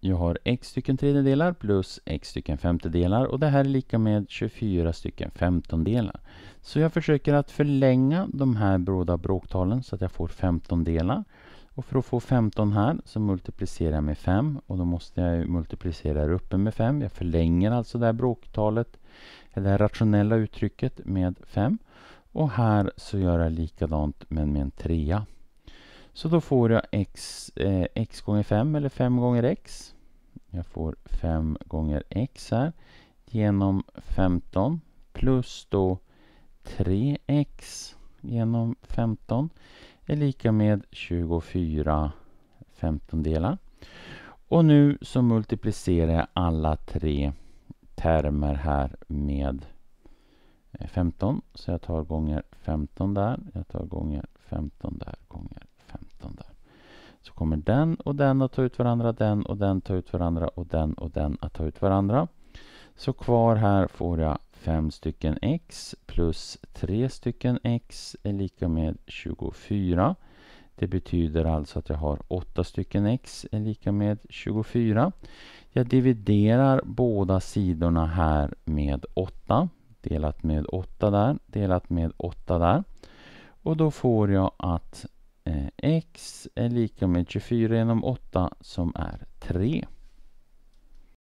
jag har x stycken tredjedelar plus x stycken femtedelar och det här är lika med 24 stycken femtondelar. Så jag försöker att förlänga de här båda bråktalen så att jag får femtondelar. Och för att få 15 här så multiplicerar jag med 5 och då måste jag multiplicera här uppe med 5. Jag förlänger alltså det här bråktalet, det här rationella uttrycket med 5. Och här så gör jag likadant men med en trea. Så då får jag x, eh, x gånger 5 eller 5 gånger x. Jag får 5 gånger x här genom 15 plus då 3x genom 15 är lika med 24 femtondelar. Och nu så multiplicerar jag alla tre termer här med 15. Eh, så jag tar gånger 15 där, jag tar gånger 15 där så kommer den och den att ta ut varandra, den och den ta ut varandra och den och den att ta ut varandra. Så kvar här får jag 5 stycken x plus 3 stycken x är lika med 24. Det betyder alltså att jag har 8 stycken x är lika med 24. Jag dividerar båda sidorna här med 8. Delat med 8 där, delat med 8 där. Och då får jag att x är lika med 24 genom 8 som är 3.